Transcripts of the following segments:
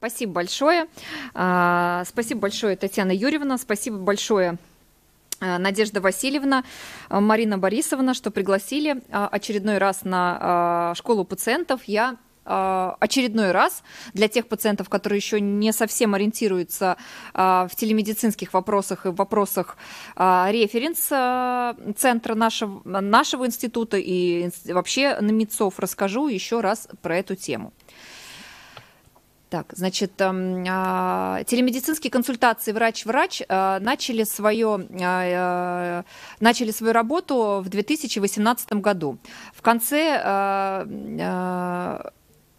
Спасибо большое. А, спасибо большое, Татьяна Юрьевна. Спасибо большое, а, Надежда Васильевна, а, Марина Борисовна, что пригласили очередной раз на школу пациентов. Я очередной раз для тех пациентов, которые еще не совсем ориентируются в телемедицинских вопросах и вопросах референс-центра нашего, нашего института и вообще на МИЦОВ расскажу еще раз про эту тему. Так, значит, эм, а, телемедицинские консультации врач-врач э, начали, свое, э, э, начали свою работу в 2018 году. В конце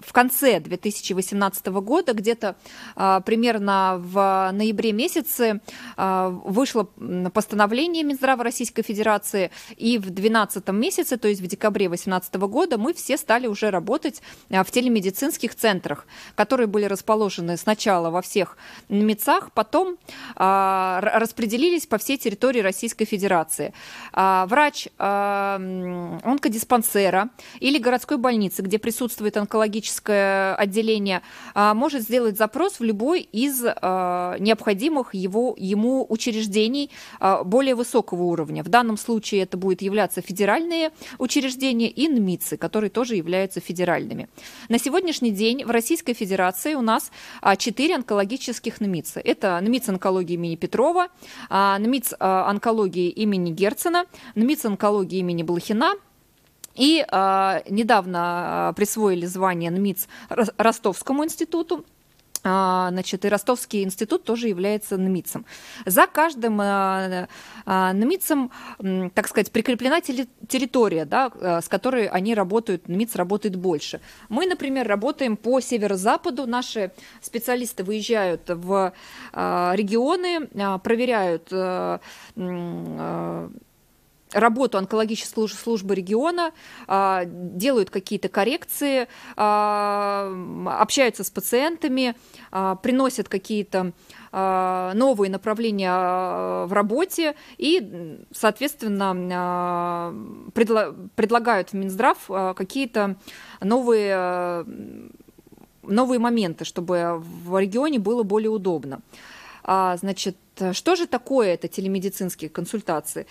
в конце 2018 года, где-то а, примерно в ноябре месяце а, вышло постановление Минздрава Российской Федерации, и в 12 месяце, то есть в декабре 2018 года, мы все стали уже работать а, в телемедицинских центрах, которые были расположены сначала во всех МИЦах, потом распределились по всей территории Российской Федерации. врач онкодиспансера или городской больницы, где присутствует онкологический юридическое отделение а, может сделать запрос в любой из а, необходимых его, ему учреждений а, более высокого уровня. В данном случае это будет являться федеральные учреждения и НМИЦы, которые тоже являются федеральными. На сегодняшний день в Российской Федерации у нас 4 онкологических НМИЦа. Это НМИЦ онкологии имени Петрова, НМИЦ онкологии имени Герцена, НМИЦ онкологии имени Блохина, и э, недавно а, присвоили звание НМИЦ Ростовскому институту. А, значит, и Ростовский институт тоже является НМИЦем. За каждым НМИЦем, так сказать, прикреплена территория, да, с которой они работают, НМИЦ работает больше. Мы, например, работаем по северо-западу, наши специалисты выезжают в регионы, проверяют работу онкологической службы региона, а, делают какие-то коррекции, а, общаются с пациентами, а, приносят какие-то новые направления в работе и, соответственно, предлагают в Минздрав какие-то новые, новые моменты, чтобы в регионе было более удобно. Значит, что же такое это телемедицинские консультации?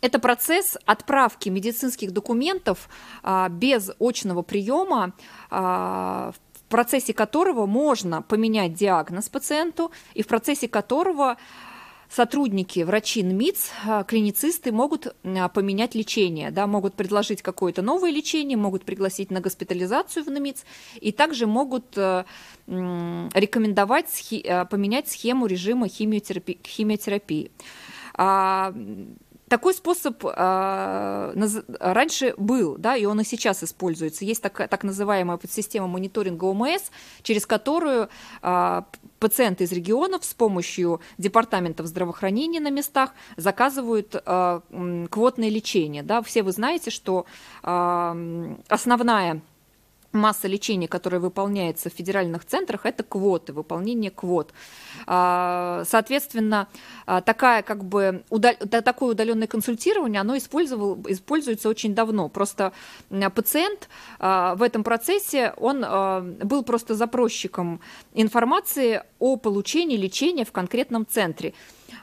это процесс отправки медицинских документов а, без очного приема, а, в процессе которого можно поменять диагноз пациенту и в процессе которого сотрудники, врачи НМИЦ, а, клиницисты могут а, поменять лечение, да, могут предложить какое-то новое лечение, могут пригласить на госпитализацию в НМИЦ и также могут э, рекомендовать э, поменять схему режима химиотерапии. химиотерапии. А такой способ э, раньше был, да, и он и сейчас используется. Есть так, так называемая подсистема мониторинга ОМС, через которую э, пациенты из регионов с помощью департаментов здравоохранения на местах заказывают э, квотное лечение. Да. Все вы знаете, что э, основная масса лечения, которая выполняется в федеральных центрах, это квоты, выполнение квот. А, соответственно, а, такая, как бы, удал... такое удаленное консультирование, оно использовал... используется очень давно. Просто пациент а, в этом процессе, он был просто запросчиком информации о получении лечения в конкретном центре.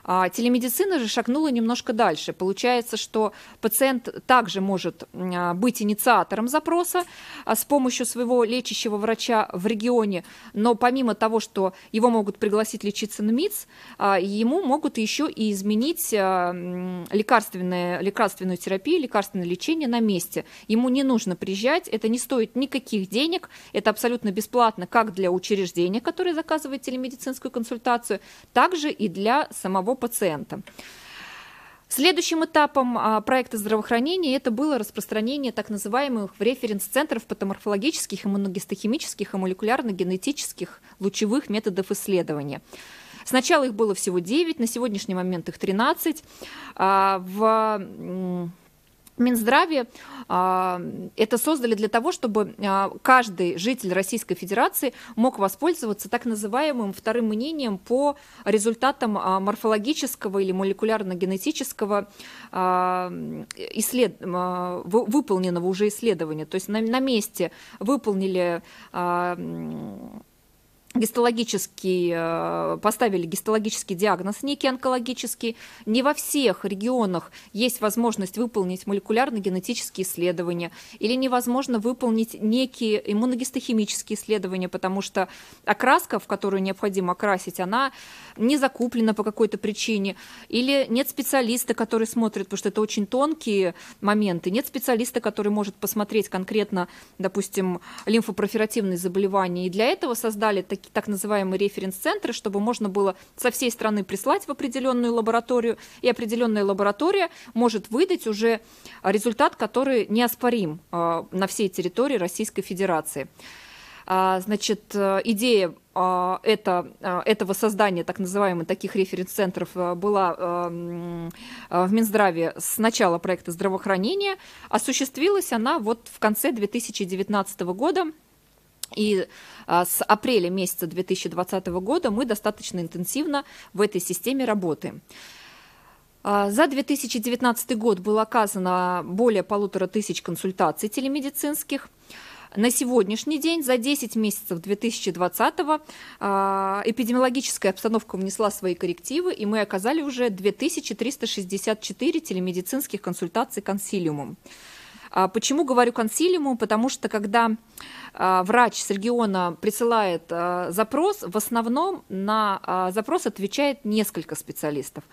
А телемедицина же шагнула немножко дальше. Получается, что пациент также может а, быть инициатором запроса а, с помощью своего лечащего врача в регионе, но помимо того, что его могут пригласить лечиться на МИЦ, а, ему могут еще и изменить лекарственную терапию, лекарственное лечение на месте. Ему не нужно приезжать, это не стоит никаких денег, это абсолютно бесплатно как для учреждения, которое заказывает телемедицинскую консультацию, так же и для самого самого пациента. Следующим этапом а, проекта здравоохранения это было распространение так называемых референс-центров патоморфологических, иммуногистохимических и молекулярно-генетических лучевых методов исследования. Сначала их было всего 9, на сегодняшний момент их 13. А, в Минздраве а, это создали для того, чтобы а, каждый житель Российской Федерации мог воспользоваться так называемым вторым мнением по результатам а, морфологического или молекулярно-генетического исслед... выполненного уже исследования. То есть на месте выполнили гистологический, э, поставили гистологический диагноз, некий онкологический. Не во всех регионах есть возможность выполнить молекулярно-генетические исследования или невозможно выполнить некие иммуногистохимические исследования, потому что окраска, в которую необходимо окрасить, она не закуплена по какой-то причине, или нет специалиста, который смотрит, потому что это очень тонкие моменты, нет специалиста, который может посмотреть конкретно, допустим, лимфопроферативные заболевания, и для этого создали такие такие так называемые референс-центры, чтобы можно было со всей страны прислать в определенную лабораторию, и определенная лаборатория может выдать уже результат, который неоспорим а, на всей территории Российской Федерации. А, значит, э, идея а, это, этого создания так называемых таких референс-центров э, была э, в Минздраве с начала проекта здравоохранения. Осуществилась она вот в конце 2019 года и а, с апреля месяца 2020 года мы достаточно интенсивно в этой системе работаем. А, за 2019 год было оказано более полутора тысяч консультаций телемедицинских. На сегодняшний день, за 10 месяцев 2020 а, эпидемиологическая обстановка внесла свои коррективы, и мы оказали уже 2364 телемедицинских консультаций консилиумом. А почему говорю консилиуму? Потому что когда а, врач с региона присылает а, запрос, в основном на запрос отвечает несколько специалистов.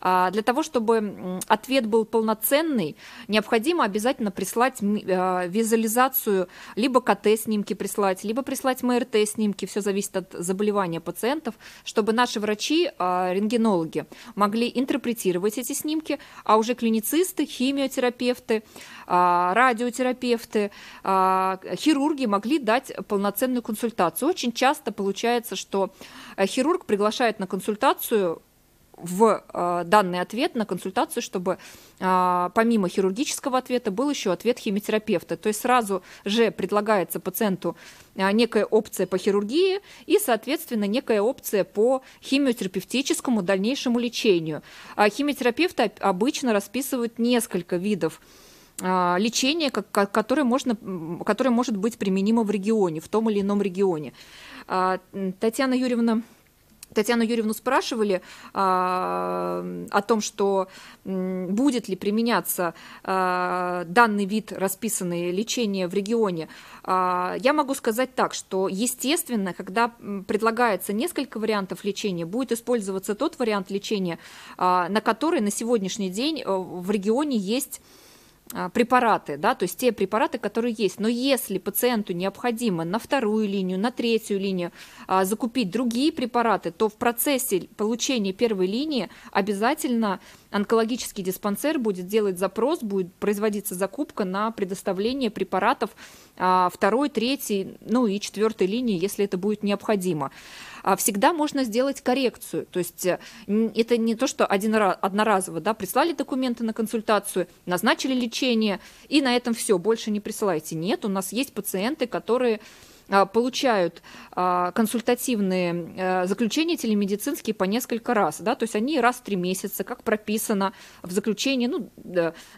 А, для того, чтобы ответ был полноценный, необходимо обязательно прислать а, визуализацию, либо КТ-снимки прислать, либо прислать МРТ-снимки, все зависит от заболевания пациентов, чтобы наши врачи, а, рентгенологи, могли интерпретировать эти снимки, а уже клиницисты, химиотерапевты, радиотерапевты, хирурги могли дать полноценную консультацию. Очень часто получается, что э, хирург приглашает на консультацию в э, данный ответ на консультацию, чтобы э, помимо хирургического ответа был еще ответ химиотерапевта. То есть сразу же предлагается пациенту э, некая опция по хирургии и, соответственно, некая опция по химиотерапевтическому дальнейшему лечению. А химиотерапевты обычно расписывают несколько видов лечение, которое, можно, которое может быть применимо в регионе, в том или ином регионе. А, Татьяна Юрьевна Татьяну Юрьевну спрашивали а, о том, что м, будет ли применяться а, данный вид расписанное лечения в регионе. А, я могу сказать так, что, естественно, когда предлагается несколько вариантов лечения, будет использоваться тот вариант лечения, а, на который на сегодняшний день э, в регионе есть а, препараты, да, то есть те препараты, которые есть. Но если пациенту необходимо на вторую линию, на третью линию а, закупить другие препараты, то в процессе получения первой линии обязательно онкологический диспансер будет делать запрос, будет производиться закупка на предоставление препаратов а, второй, третьей, ну и четвертой линии, если это будет необходимо. А, всегда можно сделать коррекцию, то есть э, это не то, что один раз, одноразово, да, прислали документы на консультацию, назначили лечение и на этом все, больше не присылайте. Нет, у нас есть пациенты, которые а, получают а, консультативные э, заключения телемедицинские по несколько раз, да, то есть они раз в три месяца, как прописано в заключении, ну,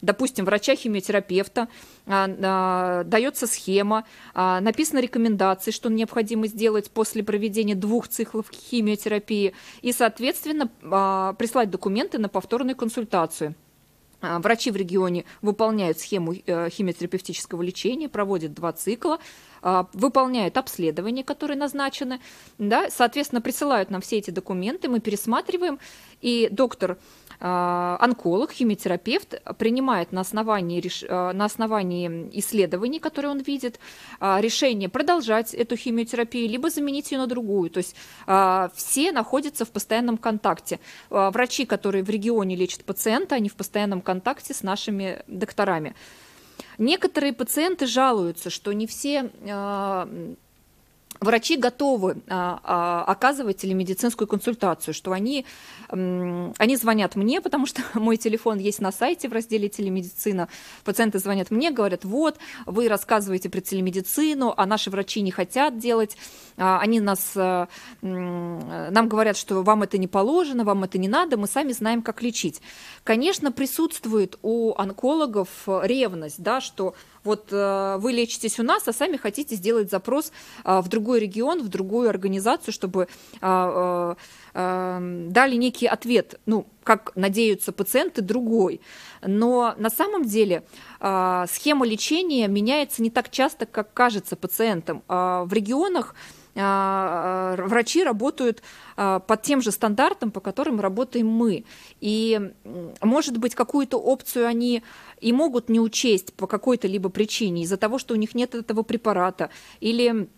допустим, врача-химиотерапевта, а, дается схема, написаны рекомендации, что необходимо сделать после проведения двух циклов химиотерапии и, соответственно, прислать документы на повторную консультацию. А, врачи в регионе выполняют схему э, химиотерапевтического лечения, проводят два цикла, а, выполняют обследования, которые назначены, да, соответственно, присылают нам все эти документы, мы пересматриваем, и доктор а, онколог, химиотерапевт принимает на основании, э, на основании исследований, которые он видит, а, решение продолжать эту химиотерапию, либо заменить ее на другую. То есть а, все находятся в постоянном контакте. Врачи, которые в регионе лечат пациента, они в постоянном контакте с нашими докторами. Некоторые пациенты жалуются, что не все врачи готовы а, а, оказывать телемедицинскую консультацию, что они, они звонят мне, потому что мой телефон есть на сайте в разделе телемедицина. Пациенты звонят мне, говорят, вот, вы рассказываете про телемедицину, а наши врачи не хотят делать, а, они нас, нам говорят, что вам это не положено, вам это не надо, мы сами знаем, как лечить. Конечно, присутствует у онкологов ревность, да, что вот э, вы лечитесь у нас, а сами хотите сделать запрос э, в другой регион, в другую организацию, чтобы э, эм, дали некий ответ, ну, как надеются пациенты, другой. Но на самом деле схема лечения меняется не так часто, как кажется пациентам. А в регионах а, а, врачи работают а, под тем же стандартом, по которым работаем мы. И, может быть, какую-то опцию они и могут не учесть по какой-то либо причине, из-за того, что у них нет этого препарата, или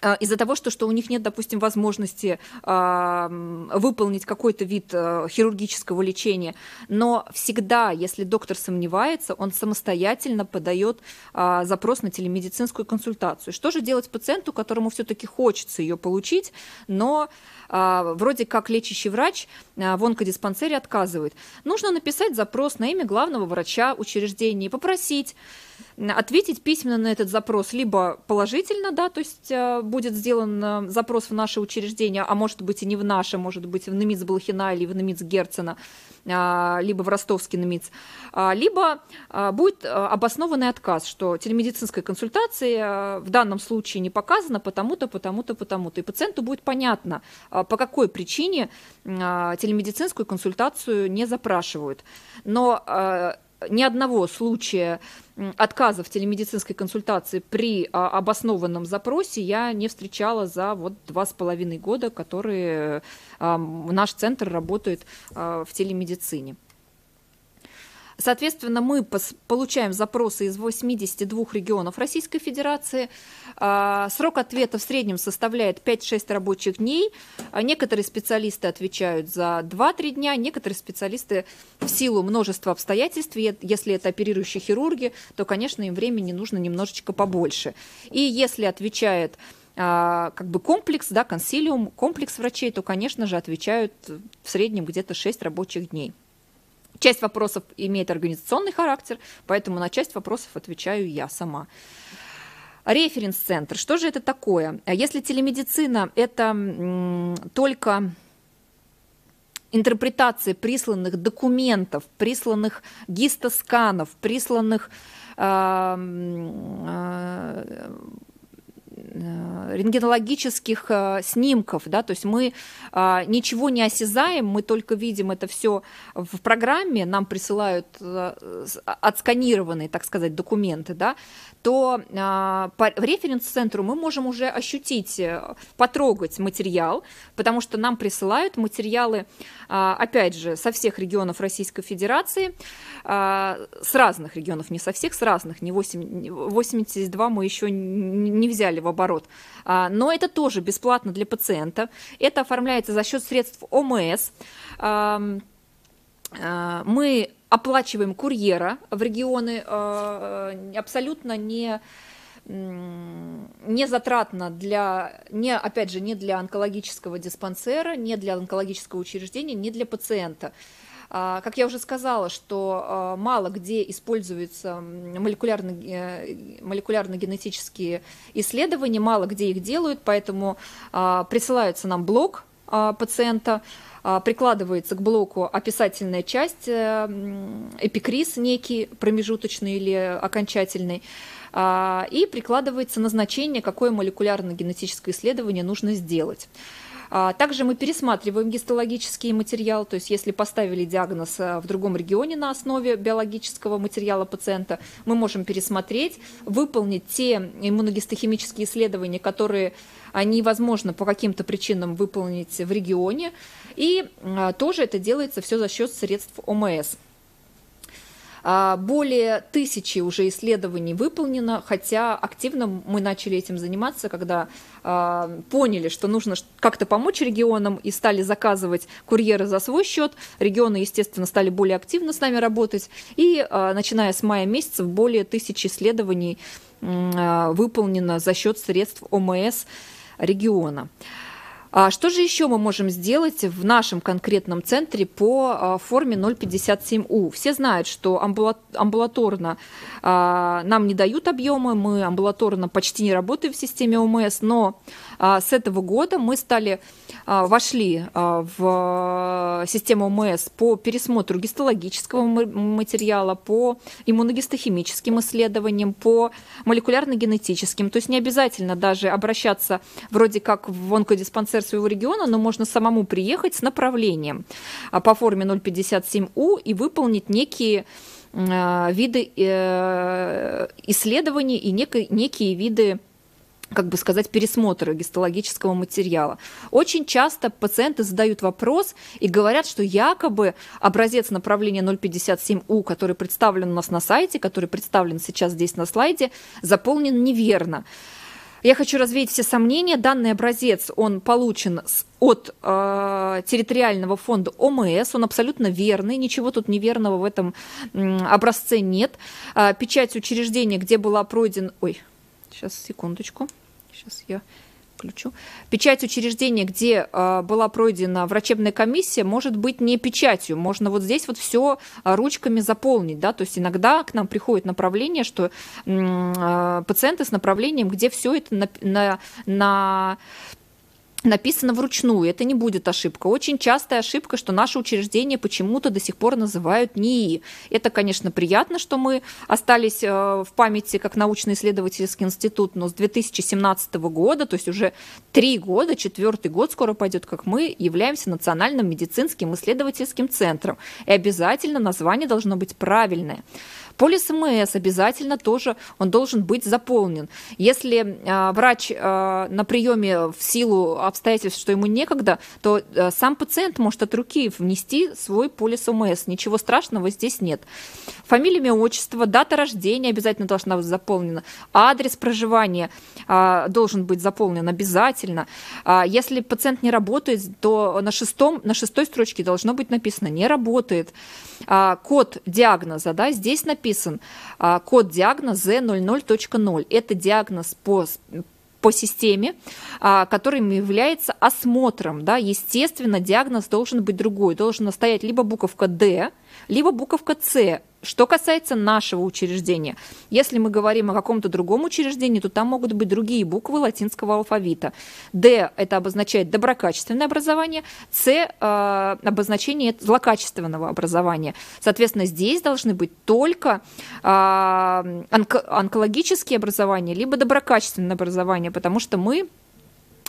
а, из-за того, что, что у них нет, допустим, возможности э, выполнить какой-то вид э, хирургического лечения. Но всегда, если доктор сомневается, он самостоятельно подает э, запрос на телемедицинскую консультацию. Что же делать пациенту, которому все-таки хочется ее получить, но э, вроде как лечащий врач э, в онкодиспансере отказывает? Нужно написать запрос на имя главного врача учреждения и попросить ответить письменно на этот запрос либо положительно, да, то есть будет сделан э, запрос в наше учреждение, а может быть и не в наше, может быть в НМИЦ Балахина или в НМИЦ Герцена, а, либо в ростовский НМИЦ, а, либо а, будет э, обоснованный отказ, что телемедицинская консультация э, в данном случае не показана потому-то, потому-то, потому-то. И пациенту будет понятно, по какой причине телемедицинскую консультацию не запрашивают. Но ни одного случая отказа в телемедицинской консультации при а, обоснованном запросе я не встречала за вот два с половиной года, которые наш центр работает а, в телемедицине. Соответственно, мы получаем запросы из 82 регионов Российской Федерации. А, срок ответа в среднем составляет 5-6 рабочих дней. А некоторые специалисты отвечают за 2-3 дня, некоторые специалисты в силу множества обстоятельств, если это оперирующие хирурги, то, конечно, им времени нужно немножечко побольше. И если отвечает а, как бы комплекс, да, консилиум, комплекс врачей, то, конечно же, отвечают в среднем где-то 6 рабочих дней. Часть вопросов имеет организационный характер, поэтому на часть вопросов отвечаю я сама. Референс-центр. Что же это такое? Если телемедицина – это только интерпретация присланных документов, присланных гистосканов, присланных э, э, Э, рентгенологических э, снимков, да, то есть мы э, ничего не осязаем, мы только видим это все в программе, нам присылают а, отсканированные, так сказать, документы, да, то по референс-центру мы можем уже ощутить, потрогать материал, потому что нам присылают материалы, опять же, со всех регионов Российской Федерации, с разных регионов, не со всех, с разных, не 8, 82 мы еще не взяли в оборот, наоборот. А, но это тоже бесплатно для пациента. Это оформляется за счет средств ОМС. А, а, мы оплачиваем курьера в регионы абсолютно не не затратно для, не, опять же, не для онкологического диспансера, не для онкологического учреждения, не для пациента. А, как я уже сказала, что а, мало где используются э, молекулярно-генетические исследования, мало где их делают, поэтому а, присылаются нам блок а, пациента, а, прикладывается к блоку описательная часть, э, эпикриз некий, промежуточный или окончательный, а, и прикладывается назначение, какое молекулярно-генетическое исследование нужно сделать. А, также мы пересматриваем гистологический материал, то есть если поставили диагноз э, в другом регионе на основе биологического материала пациента, мы можем пересмотреть, выполнить те иммуногистохимические исследования, которые а, невозможно по каким-то причинам выполнить в регионе. И а, тоже это делается все за счет средств ОМС. А, более тысячи уже исследований выполнено, хотя активно мы начали этим заниматься, когда а, поняли, что нужно как-то помочь регионам и стали заказывать курьеры за свой счет. Регионы, естественно, стали более активно с нами работать. И а, начиная с мая месяца более тысячи исследований выполнено за счет средств ОМС региона. А что же еще мы можем сделать в нашем конкретном центре по а, форме 057У? Все знают, что амбулаторно а, нам не дают объемы, мы амбулаторно почти не работаем в системе ОМС, но а, с этого года мы стали, вошли в систему ОМС по пересмотру гистологического материала, по иммуногистохимическим исследованиям, по молекулярно-генетическим. То есть не обязательно даже обращаться вроде как в онкодиспансер сайт своего региона, но можно самому приехать с направлением а, по форме 057У и выполнить некие а, виды э, исследований и некие, некие виды как бы сказать, пересмотра гистологического материала. Очень часто пациенты задают вопрос и говорят, что якобы образец направления 057У, который представлен у нас на сайте, который представлен сейчас здесь на слайде, заполнен неверно. Я хочу развеять все сомнения. Данный образец, он получен с от э, территориального фонда ОМС, он абсолютно верный, ничего тут неверного в этом образце нет. Э, печать учреждения, где была пройдена... Ой, сейчас, секундочку, сейчас я включу. Печать учреждения, где э, была пройдена врачебная комиссия, может быть не печатью. Можно вот здесь вот все а, ручками заполнить, да, то есть иногда к нам приходит направление, что э, пациенты с направлением, где все это на, на, на написано вручную, это не будет ошибка. Очень частая ошибка, что наши учреждения почему-то до сих пор называют НИИ. Это, конечно, приятно, что мы остались э, в памяти как научно-исследовательский институт, но с 2017 года, то есть уже три года, четвертый год скоро пойдет, как мы являемся Национальным медицинским исследовательским центром. И обязательно название должно быть правильное. Поле СМС обязательно тоже он должен быть заполнен. Если э, врач э, на приеме в силу обстоятельств, что ему некогда, то э, сам пациент может от руки внести свой полис ОМС. Ничего страшного здесь нет. Фамилия, имя, отчество, дата рождения обязательно должна быть заполнена. Адрес проживания э, должен быть заполнен обязательно. Э, если пациент не работает, то на, шестом, на шестой строчке должно быть написано «не работает». Э, код диагноза, да, здесь написано написан а, код диагноза Z00.0. Это диагноз по по системе, а, которым является осмотром. Да? Естественно, диагноз должен быть другой. Должен стоять либо буковка D, либо буковка С что касается нашего учреждения, если мы говорим о каком-то другом учреждении, то там могут быть другие буквы латинского алфавита. Д – это обозначает доброкачественное образование, С э, – обозначение злокачественного образования. Соответственно, здесь должны быть только э, онкологические образования, либо доброкачественное образование, потому что мы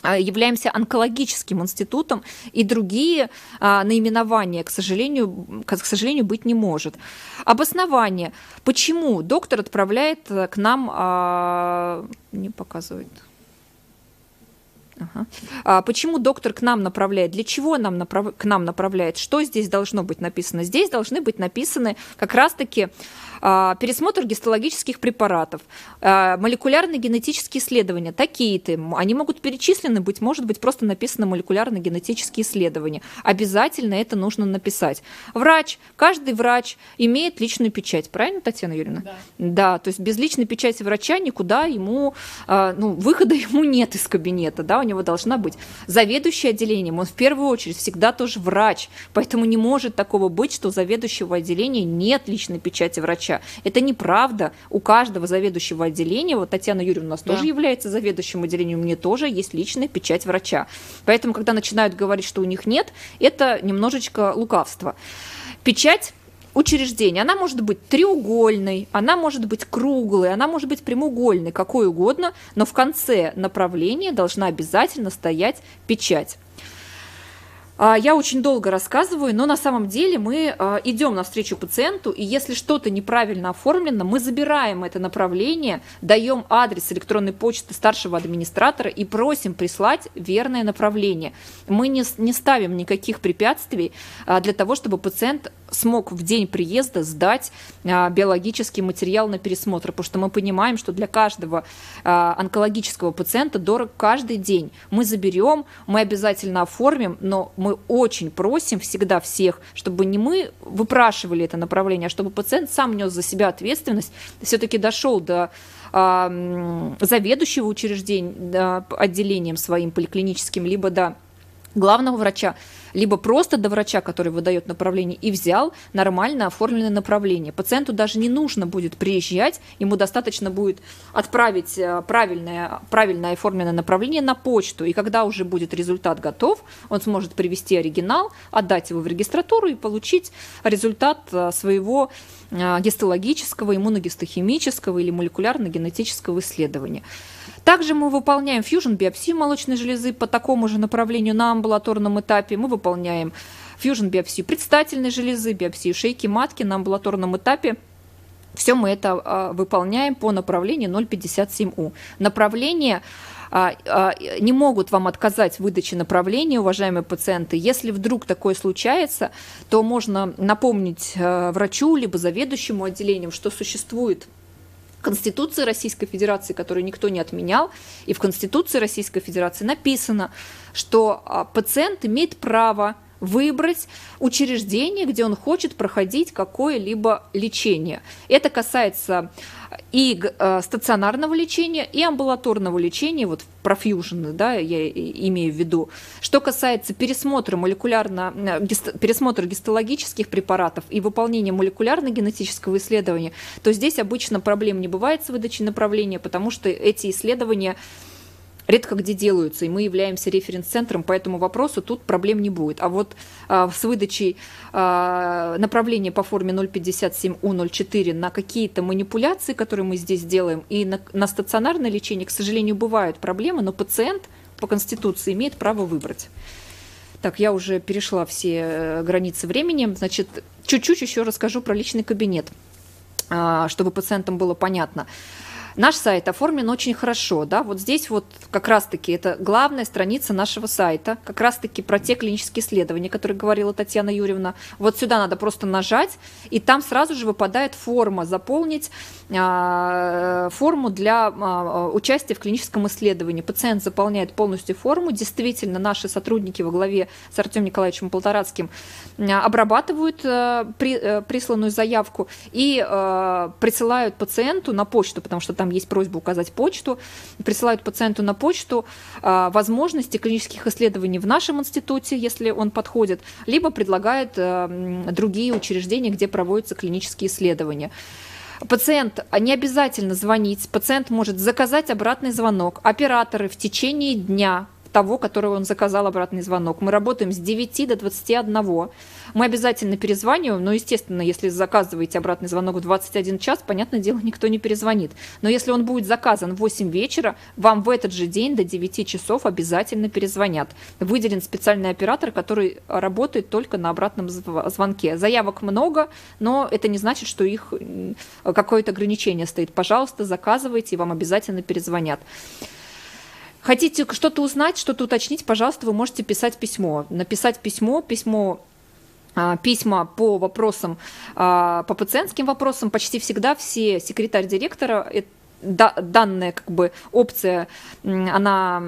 а, являемся онкологическим институтом, и другие а, наименования, к сожалению, к, к сожалению, быть не может. Обоснование. Почему доктор отправляет э, к нам... А, не показывает. Ага. А почему доктор к нам направляет? Для чего нам направ... к нам направляет? Что здесь должно быть написано? Здесь должны быть написаны как раз-таки а, пересмотр гистологических препаратов, а, молекулярно-генетические исследования, такие-то, они могут перечислены, быть может быть, просто написано молекулярно-генетические исследования. Обязательно это нужно написать. Врач, каждый врач имеет личную печать, правильно, Татьяна Юрьевна? Да. Да, то есть без личной печати врача никуда ему, а, ну, выхода ему нет из кабинета, да, у него должна быть заведующий отделением, он в первую очередь всегда тоже врач, поэтому не может такого быть, что у заведующего отделения нет личной печати врача задача. Это неправда. У каждого заведующего отделения, вот Татьяна Юрьевна у нас да. тоже является заведующим отделением, у меня тоже есть личная печать врача. Поэтому, когда начинают говорить, что у них нет, это немножечко лукавство. Печать учреждение. Она может быть треугольной, она может быть круглой, она может быть прямоугольной, какой угодно, но в конце направления должна обязательно стоять печать. А, я очень долго рассказываю, но на самом деле мы а, идем навстречу пациенту, и если что-то неправильно оформлено, мы забираем это направление, даем адрес электронной почты старшего администратора и просим прислать верное направление. Мы не, не ставим никаких препятствий а, для того, чтобы пациент смог в день приезда сдать а, биологический материал на пересмотр, потому что мы понимаем, что для каждого а, онкологического пациента дорог каждый день. Мы заберем, мы обязательно оформим, но мы очень просим всегда всех, чтобы не мы выпрашивали это направление, а чтобы пациент сам нес за себя ответственность, все-таки дошел до а, заведующего учреждения, отделением своим поликлиническим, либо до главного врача, либо просто до врача, который выдает направление, и взял нормально оформленное направление. Пациенту даже не нужно будет приезжать, ему достаточно будет отправить э, правильное, правильно оформленное направление на почту, и когда уже будет результат готов, он сможет привести оригинал, отдать его в регистратуру и получить результат э, своего а, гистологического, иммуногистохимического или молекулярно-генетического исследования. Также мы выполняем фьюжн-биопсию молочной железы по такому же направлению на амбулаторном этапе. Мы выполняем фьюжн-биопсию предстательной железы, биопсию шейки матки на амбулаторном этапе. Все мы это а, выполняем по направлению 057У. Направление а, а, не могут вам отказать в выдаче направления, уважаемые пациенты. Если вдруг такое случается, то можно напомнить э, врачу либо заведующему отделением, что существует Конституция Российской Федерации, которую никто не отменял, и в Конституции Российской Федерации написано, что а, пациент имеет право выбрать учреждение, где он хочет проходить какое-либо лечение. Это касается и э, стационарного лечения, и амбулаторного лечения, вот профьюжены, да, я имею в виду. Что касается пересмотра молекулярно, э, пересмотра гистологических препаратов и выполнения молекулярно-генетического исследования, то здесь обычно проблем не бывает с выдачей направления, потому что эти исследования редко где делаются, и мы являемся референс-центром по этому вопросу, тут проблем не будет. А вот а, с выдачей а, направления по форме 057У04 на какие-то манипуляции, которые мы здесь делаем, и на, на стационарное лечение, к сожалению, бывают проблемы, но пациент по Конституции имеет право выбрать. Так, я уже перешла все э, границы времени. Значит, чуть-чуть еще расскажу про личный кабинет, а, чтобы пациентам было понятно. Наш сайт оформлен очень хорошо, да, вот здесь вот как раз-таки это главная страница нашего сайта, как раз-таки про те клинические исследования, которые говорила Татьяна Юрьевна. Вот сюда надо просто нажать, и там сразу же выпадает форма, заполнить э, форму для э, участия в клиническом исследовании. Пациент заполняет полностью форму, действительно наши сотрудники во главе с Артемом Николаевичем Полторацким а, обрабатывают э, при, э, присланную заявку и э, присылают пациенту на почту, потому что там там есть просьба указать почту, присылают пациенту на почту а, возможности клинических исследований в нашем институте, если он подходит, либо предлагает э, другие учреждения, где проводятся клинические исследования. Пациент а, не обязательно звонить, пациент может заказать обратный звонок. Операторы в течение дня того, которого он заказал обратный звонок. Мы работаем с 9 до 21. Мы обязательно перезваниваем, но, естественно, если заказываете обратный звонок в 21 час, понятное дело, никто не перезвонит. Но если он будет заказан в 8 вечера, вам в этот же день до 9 часов обязательно перезвонят. Выделен специальный оператор, который работает только на обратном звонке. Заявок много, но это не значит, что их какое-то ограничение стоит. Пожалуйста, заказывайте, и вам обязательно перезвонят. Хотите что-то узнать, что-то уточнить, пожалуйста, вы можете писать письмо. Написать письмо, письмо а, письма по вопросам, а, по пациентским вопросам, почти всегда все секретарь директора э, данная как бы опция, она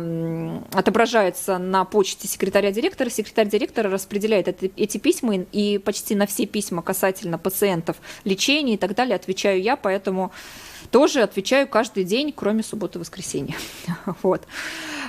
отображается на почте секретаря директора. Секретарь директора распределяет это, эти письма и почти на все письма касательно пациентов, лечения и так далее отвечаю я, поэтому тоже отвечаю каждый день, кроме субботы и воскресенья. Вот.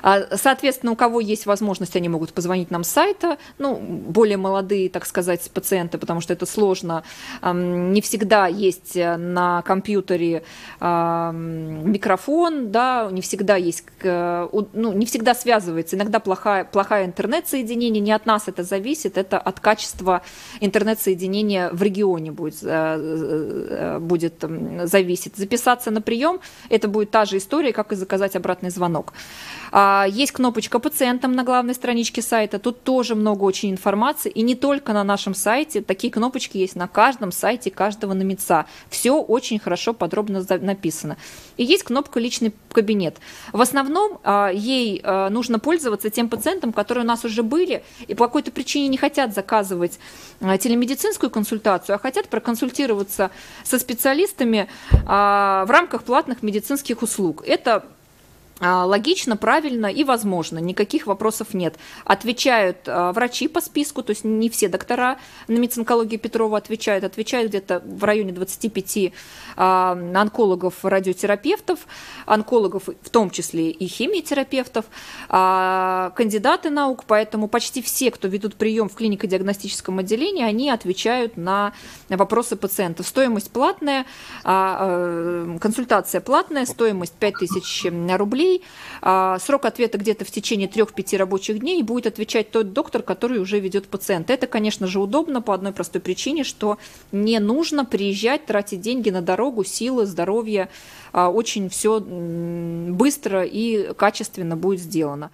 А, соответственно, у кого есть возможность, они могут позвонить нам с сайта, ну, более молодые, так сказать, пациенты, потому что это сложно. Не всегда есть э, на компьютере микрофон, да, не всегда есть, э, ну, не всегда связывается. Иногда плохая, плохая интернет-соединение, не от нас это зависит, это от качества интернет-соединения в регионе будет, э, будет зависеть. Записать записаться на прием, это будет та же история, как и заказать обратный звонок. А, есть кнопочка «Пациентам» на главной страничке сайта. Тут тоже много очень информации. И не только на нашем сайте. Такие кнопочки есть на каждом сайте каждого номеца. Все очень хорошо, подробно написано. И есть кнопка «Личный кабинет». В основном а, ей а, нужно пользоваться тем пациентам, которые у нас уже были и по какой-то причине не хотят заказывать телемедицинскую консультацию, а хотят проконсультироваться со специалистами, в рамках платных медицинских услуг. Это а, логично, правильно и возможно, никаких вопросов нет. Отвечают а, врачи по списку, то есть не все доктора на медицинкологии Петрова отвечают, отвечают где-то в районе 25 а, онкологов, радиотерапевтов, онкологов в том числе и химиотерапевтов, кандидаты наук, поэтому почти все, кто ведут прием в клинико-диагностическом отделении, они отвечают на вопросы пациентов. Стоимость платная, э, консультация платная, стоимость 5000 рублей, людей. А, срок ответа где-то в течение 3-5 рабочих дней будет отвечать тот доктор, который уже ведет пациента. Это, конечно же, удобно по одной простой причине, что не нужно приезжать, тратить деньги на дорогу, силы, здоровье. А, очень все быстро и качественно будет сделано.